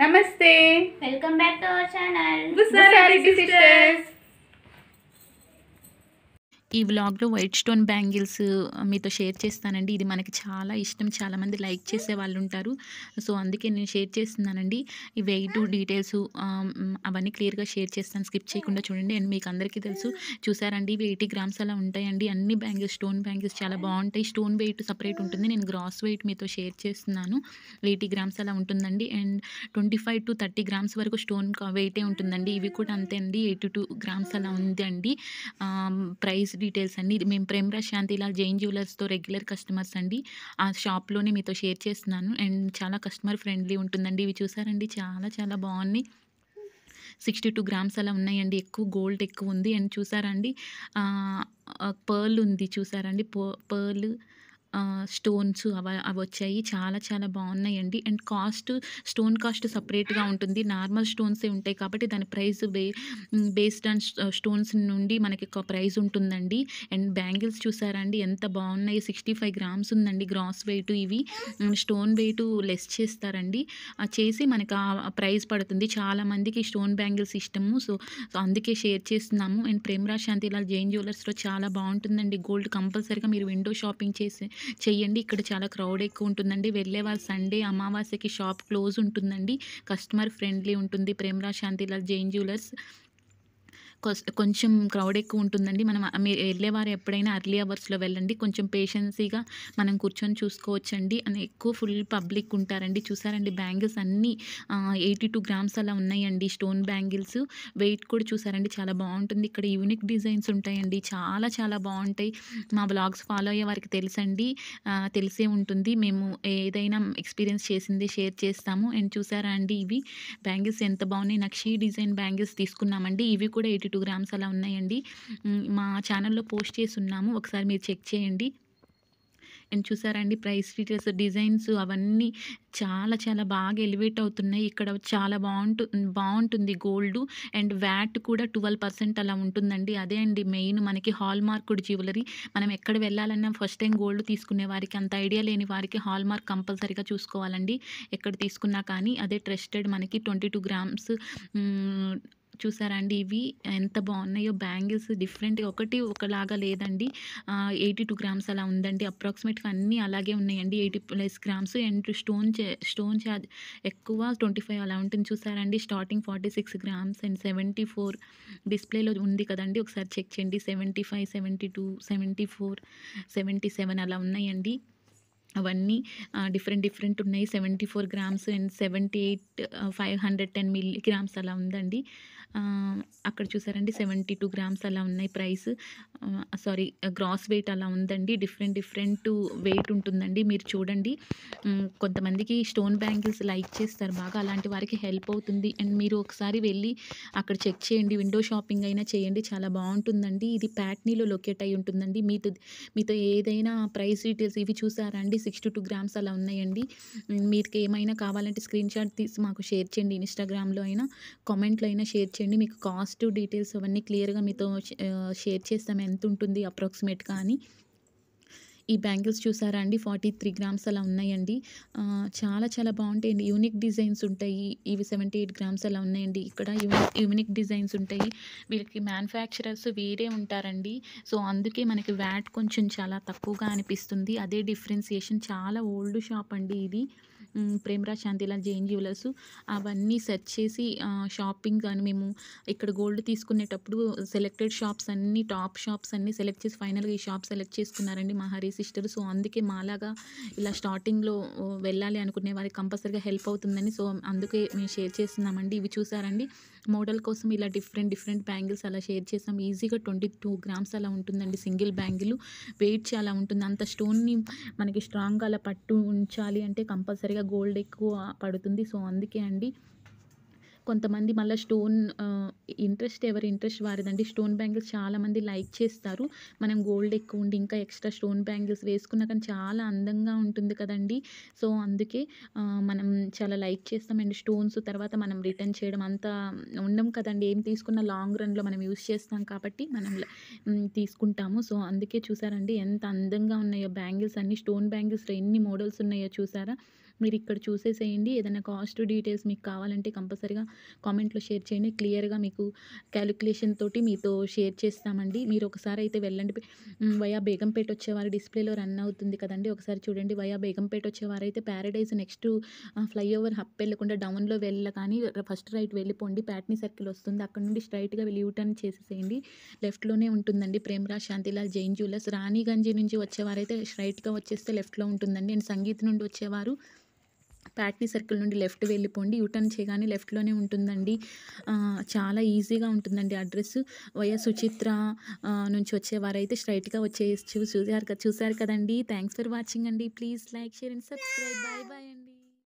नमस्ते welcome back to our channel sisters ఈ వ్లాగ్లో వైట్ స్టోన్ బ్యాంగిల్స్ మీతో షేర్ చేస్తానండి ఇది మనకి చాలా ఇష్టం చాలామంది లైక్ చేసే వాళ్ళు ఉంటారు సో అందుకే నేను షేర్ చేస్తున్నానండి ఈ వెయిట్ డీటెయిల్స్ అవన్నీ క్లియర్గా షేర్ చేస్తాను స్కిప్ చేయకుండా చూడండి అండ్ మీకు అందరికీ తెలుసు చూసారండి ఇవి ఎయిటీ గ్రామ్స్ అలా ఉంటాయండి అన్ని బ్యాంగిల్స్ స్టోన్ బ్యాంగిల్స్ చాలా బాగుంటాయి స్టోన్ వెయిట్ సపరేట్ ఉంటుంది నేను గ్రాస్ వెయిట్ మీతో షేర్ చేస్తున్నాను ఎయిటీ గ్రామ్స్ అలా ఉంటుందండి and twenty five to thirty grams వరకు స్టోన్ వెయిటే ఉంటుందండి ఇవి కూడా అంతే అండి ఎయిటీ టూ గ్రామ్స్ అలా ఉందండి ప్రైస్ డీటెయిల్స్ అండి మేము ప్రేమరాజ్ శాంతిలాల్ జైన్ జ్యువెలర్స్తో రెగ్యులర్ కస్టమర్స్ అండి ఆ షాప్లోనే మీతో షేర్ చేస్తున్నాను అండ్ చాలా కస్టమర్ ఫ్రెండ్లీ ఉంటుందండి ఇవి చూసారండి చాలా చాలా బాగున్నాయి సిక్స్టీ టూ గ్రామ్స్ అలా ఉన్నాయండి ఎక్కువ గోల్డ్ ఎక్కువ ఉంది అండ్ చూసారండి పర్ల్ ఉంది చూసారండి పర్ల్ స్టోన్స్ అవి అవి వచ్చాయి చాలా చాలా బాగున్నాయండి అండ్ కాస్ట్ స్టోన్ కాస్ట్ సపరేట్గా ఉంటుంది నార్మల్ స్టోన్సే ఉంటాయి కాబట్టి దాని ప్రైస్ బే బేస్డ్ ఆన్ స్టోన్స్ నుండి మనకి ప్రైస్ ఉంటుందండి అండ్ బ్యాంగిల్స్ చూసారండి ఎంత బాగున్నాయి సిక్స్టీ ఫైవ్ గ్రామ్స్ ఉందండి గ్రాస్ వెయిట్ ఇవి స్టోన్ వెయిట్ లెస్ చేస్తారండి చేసి మనకు ఆ ప్రైస్ పడుతుంది చాలామందికి స్టోన్ బ్యాంగిల్స్ ఇష్టము సో అందుకే షేర్ చేస్తున్నాము అండ్ ప్రేమరాజ్ శాంతిలాల్ జైన్ జ్యువెలర్స్లో చాలా బాగుంటుందండి గోల్డ్ కంపల్సరీగా మీరు విండో షాపింగ్ చేసి చేయండి ఇక్కడ చాలా క్రౌడ్ ఎక్కువ ఉంటుందండి వెళ్ళే వాళ్ళు సండే అమావాస్యకి షాప్ క్లోజ్ ఉంటుందండి కస్టమర్ ఫ్రెండ్లీ ఉంటుంది ప్రేమరా శాంతిలాల్ జైన్ జ్యువెలర్స్ కొంచెం క్రౌడ్ ఎక్కువ ఉంటుందండి మనం మీరు వెళ్ళేవారు ఎప్పుడైనా అర్లీ అవర్స్లో వెళ్ళండి కొంచెం పేషెన్సీగా మనం కూర్చొని చూసుకోవచ్చండి అని ఎక్కువ ఫుల్ పబ్లిక్ ఉంటారండి చూసారండి బ్యాంగిల్స్ అన్నీ ఎయిటీ టూ గ్రామ్స్ అలా ఉన్నాయండి స్టోన్ బ్యాంగిల్స్ వెయిట్ కూడా చూసారండి చాలా బాగుంటుంది ఇక్కడ యూనిక్ డిజైన్స్ ఉంటాయండి చాలా చాలా బాగుంటాయి మా బ్లాగ్స్ ఫాలో అయ్యే వారికి తెలుసండి తెలిసే ఉంటుంది మేము ఏదైనా ఎక్స్పీరియన్స్ చేసింది షేర్ చేస్తాము అండ్ చూసారా అండి ఇవి బ్యాంగిల్స్ ఎంత బాగున్నాయి నక్షి డిజైన్ బ్యాంగిల్స్ తీసుకున్నామండి ఇవి కూడా ఎయిటీ ఫార్టీ టూ గ్రామ్స్ అలా ఉన్నాయండి మా ఛానల్లో పోస్ట్ చేసి ఉన్నాము ఒకసారి మీరు చెక్ చేయండి అండ్ చూసారండి ప్రైస్ ఫీచర్స్ డిజైన్స్ అవన్నీ చాలా చాలా బాగా ఎలివేట్ అవుతున్నాయి ఇక్కడ చాలా బాగుంటు బాగుంటుంది గోల్డ్ అండ్ వ్యాట్ కూడా ట్వెల్వ్ పర్సెంట్ అలా ఉంటుందండి అదే అండి మెయిన్ మనకి హాల్ జ్యువెలరీ మనం ఎక్కడ వెళ్ళాలన్నా ఫస్ట్ టైం గోల్డ్ తీసుకునే వారికి అంత ఐడియా లేని వారికి హాల్మార్క్ కంపల్సరీగా చూసుకోవాలండి ఎక్కడ తీసుకున్నా కానీ అదే ట్రస్టెడ్ మనకి ట్వంటీ టూ గ్రామ్స్ చూసారా అండి ఇవి ఎంత బాగున్నాయో బ్యాంగిల్స్ డిఫరెంట్గా ఒకటి ఒకలాగా లేదండి ఎయిటీ టూ గ్రామ్స్ అలా ఉందండి అప్రాక్సిమేట్గా అన్నీ అలాగే ఉన్నాయండి eighty plus grams and stone stone charge ఎక్కువ ట్వంటీ ఫైవ్ అలా ఉంటుంది చూసారండి starting forty six grams and seventy four డిస్ప్లేలో ఉంది కదండి ఒకసారి చెక్ చేయండి seventy five seventy two seventy four seventy seven అలా ఉన్నాయండి అవన్నీ డిఫరెంట్ డిఫరెంట్ ఉన్నాయి seventy four grams and seventy eight five hundred ten milligrams అలా ఉందండి అక్కడ చూసారండి సెవెంటీ టూ గ్రామ్స్ అలా ఉన్నాయి ప్రైస్ సారీ గ్రాస్ వెయిట్ అలా ఉందండి డిఫరెంట్ డిఫరెంట్ వెయిట్ ఉంటుందండి మీరు చూడండి కొంతమందికి స్టోన్ బ్యాంగిల్స్ లైక్ చేస్తారు బాగా అలాంటి వారికి హెల్ప్ అవుతుంది అండ్ మీరు ఒకసారి వెళ్ళి అక్కడ చెక్ చేయండి విండో షాపింగ్ అయినా చేయండి చాలా బాగుంటుందండి ఇది ప్యాట్నీలో లొకేట్ అయి ఉంటుందండి మీతో మీతో ఏదైనా ప్రైస్ డీటెయిల్స్ ఇవి చూసారండి చూడండి సిక్స్టీ టూ గ్రామ్స్ అలా ఉన్నాయండి మీకు ఏమైనా కావాలంటే స్క్రీన్ షాట్ తీసి మాకు షేర్ చేయండి ఇన్స్టాగ్రామ్లో అయినా కామెంట్లో అయినా షేర్ చేయండి మీకు కాస్ట్ డీటెయిల్స్ అవన్నీ క్లియర్గా మీతో షేర్ చేస్తాం ఎంత ఉంటుంది అప్రాక్సిమేట్గా అని ఈ బ్యాంగిల్స్ చూసారా అండి ఫార్టీ త్రీ గ్రామ్స్ అలా ఉన్నాయండి చాలా చాలా బాగుంటాయండి యూనిక్ డిజైన్స్ ఉంటాయి ఇవి సెవెంటీ ఎయిట్ గ్రామ్స్ అలా ఉన్నాయండి ఇక్కడ యూనిక్ డిజైన్స్ ఉంటాయి వీళ్ళకి మ్యానుఫ్యాక్చరర్స్ వేరే ఉంటారండి సో అందుకే మనకి వ్యాట్ కొంచెం చాలా తక్కువగా అనిపిస్తుంది అదే డిఫరెన్సియేషన్ చాలా ఓల్డ్ షాప్ అండి ఇది ప్రేమరాజ్ ఇలా జైన్ జ్యువెలర్స్ అవన్నీ సెర్చ్ చేసి షాపింగ్ కానీ మేము ఇక్కడ గోల్డ్ తీసుకునేటప్పుడు సెలెక్టెడ్ షాప్స్ అన్ని టాప్ షాప్స్ అన్నీ సెలెక్ట్ చేసి ఫైనల్గా ఈ షాప్ సెలెక్ట్ చేసుకున్నారండి మా హరి సిస్టర్ సో అందుకే మాలాగా ఇలా స్టార్టింగ్లో వెళ్ళాలి అనుకునే వారికి కంపల్సరీగా హెల్ప్ అవుతుందని సో అందుకే మేము షేర్ చేస్తున్నామండి ఇవి చూసారండి మోడల్ కోసం ఇలా డిఫరెంట్ డిఫరెంట్ బ్యాంగిల్స్ అలా షేర్ చేసాం ఈజీగా ట్వంటీ టూ గ్రామ్స్ అలా ఉంటుందండి సింగిల్ బ్యాంగిల్ వెయిట్ చాలా ఉంటుంది అంత స్టోన్ని మనకి స్ట్రాంగ్గా అలా పట్టు ఉంచాలి అంటే కంపల్సరీగా గోల్డ్ ఎక్కువ పడుతుంది సో అందుకే అండి కొంతమంది మళ్ళీ స్టోన్ ఇంట్రెస్ట్ ఎవరి ఇంట్రెస్ట్ వారిదండి స్టోన్ బ్యాంగిల్స్ చాలామంది లైక్ చేస్తారు మనం గోల్డ్ ఎక్కువ ఉండి ఇంకా ఎక్స్ట్రా స్టోన్ బ్యాంగిల్స్ వేసుకున్నా కానీ చాలా అందంగా ఉంటుంది కదండి సో అందుకే మనం చాలా లైక్ చేస్తాం అండ్ స్టోన్స్ తర్వాత మనం రిటర్న్ చేయడం అంతా ఉండం కదండి ఏం తీసుకున్న లాంగ్ రన్లో మనం యూస్ చేస్తాం కాబట్టి మనం తీసుకుంటాము సో అందుకే చూసారండి ఎంత అందంగా ఉన్నాయో బ్యాంగిల్స్ అన్ని స్టోన్ బ్యాంగిల్స్లో ఎన్ని మోడల్స్ ఉన్నాయో చూసారా మీరు ఇక్కడ చూసేసేయండి ఏదైనా కాస్ట్ డీటెయిల్స్ మీకు కావాలంటే కంపల్సరీగా కామెంట్లో షేర్ చేయండి క్లియర్గా మీకు క్యాలిక్యులేషన్ తోటి మీతో షేర్ చేస్తామండి మీరు ఒకసారి అయితే వెళ్ళండి వయా బేగంపేట వచ్చేవారు డిస్ప్లేలో రన్ అవుతుంది కదండి ఒకసారి చూడండి వయా బేగంపేట వచ్చేవారైతే ప్యారడైజ్ నెక్స్ట్ ఫ్లైఓవర్ హప్ వెళ్ళకుండా డౌన్లో వెళ్ళ కానీ ఫస్ట్ రైట్ వెళ్ళిపోండి ప్యాట్నీ సర్కిల్ వస్తుంది అక్కడ నుండి స్ట్రైట్గా వెళ్ళి యూటర్న్ చేసేసేయండి లెఫ్ట్లోనే ఉంటుందండి ప్రేమరాజ్ శాంతిలాల్ జైన్ జ్యువెలర్స్ రాణిగంజి నుంచి వచ్చేవారైతే స్ట్రైట్గా వచ్చేస్తే లెఫ్ట్లో ఉంటుందండి అండ్ సంగీత్ నుండి వచ్చేవారు ప్యాట్నీ సర్కిల్ నుండి లెఫ్ట్ వెళ్ళిపోండి యూటర్న్ చేయగానే లెఫ్ట్లోనే ఉంటుందండి చాలా ఈజీగా ఉంటుందండి అడ్రస్ వైఎస్ సుచిత్ర నుంచి వచ్చేవారైతే స్ట్రైట్గా వచ్చేయచ్చు చూసారు చూసారు కదండి థ్యాంక్స్ ఫర్ వాచింగ్ అండి please like share and subscribe bye